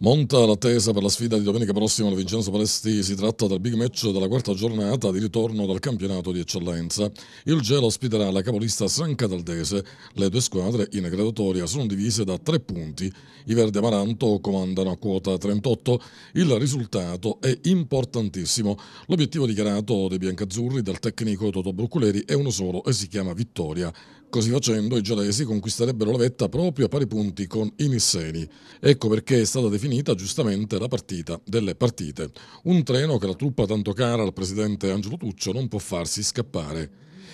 Monta l'attesa per la sfida di domenica prossima al Vincenzo Palesti, si tratta del big match della quarta giornata di ritorno dal campionato di eccellenza. Il gelo ospiterà la capolista San Cataldese, le due squadre in graduatoria sono divise da tre punti, i Verdi Amaranto comandano a quota 38, il risultato è importantissimo, l'obiettivo dichiarato dei biancazzurri dal tecnico Toto Brucculeri è uno solo e si chiama vittoria. Così facendo i gelesi conquisterebbero la vetta proprio a pari punti con i Nisseni. Ecco perché è stata definita definita giustamente la partita delle partite. Un treno che la truppa tanto cara al presidente Angelo Tuccio non può farsi scappare.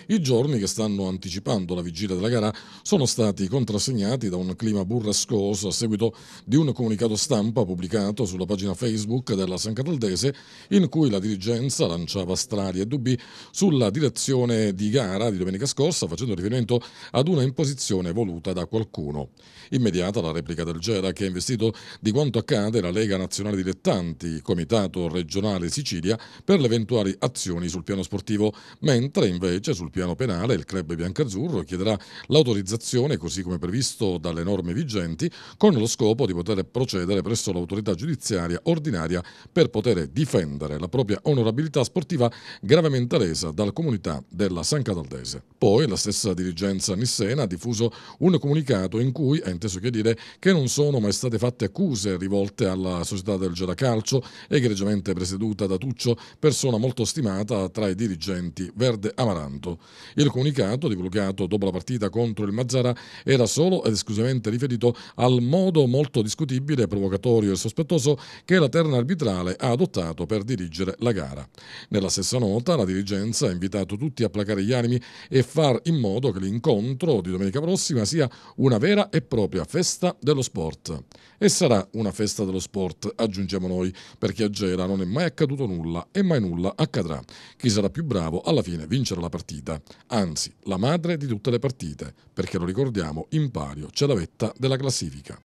I giorni che stanno anticipando la vigilia della gara sono stati contrassegnati da un clima burrascoso a seguito di un comunicato stampa pubblicato sulla pagina Facebook della San Cataldese in cui la dirigenza lanciava strali e dubbi sulla direzione di gara di domenica scorsa facendo riferimento ad una imposizione voluta da qualcuno. Immediata la replica del Gera che ha investito di quanto accade la Lega Nazionale Dilettanti, Comitato Regionale Sicilia, per le eventuali azioni sul piano sportivo, mentre invece sul sul piano penale, il club biancazzurro chiederà l'autorizzazione, così come previsto dalle norme vigenti, con lo scopo di poter procedere presso l'autorità giudiziaria ordinaria per poter difendere la propria onorabilità sportiva gravemente lesa dalla comunità della San Cataldese. Poi la stessa dirigenza nissena ha diffuso un comunicato in cui ha inteso chiarire che non sono mai state fatte accuse rivolte alla società del Geracalcio, egregiamente presieduta da Tuccio, persona molto stimata tra i dirigenti verde amaranto il comunicato, divulgato dopo la partita contro il Mazzara, era solo ed esclusivamente riferito al modo molto discutibile, provocatorio e sospettoso che la terna arbitrale ha adottato per dirigere la gara. Nella stessa nota la dirigenza ha invitato tutti a placare gli animi e far in modo che l'incontro di domenica prossima sia una vera e propria festa dello sport. E sarà una festa dello sport, aggiungiamo noi, perché a Gera non è mai accaduto nulla e mai nulla accadrà. Chi sarà più bravo alla fine vincerà la partita partita, anzi la madre di tutte le partite, perché lo ricordiamo in pario c'è la vetta della classifica.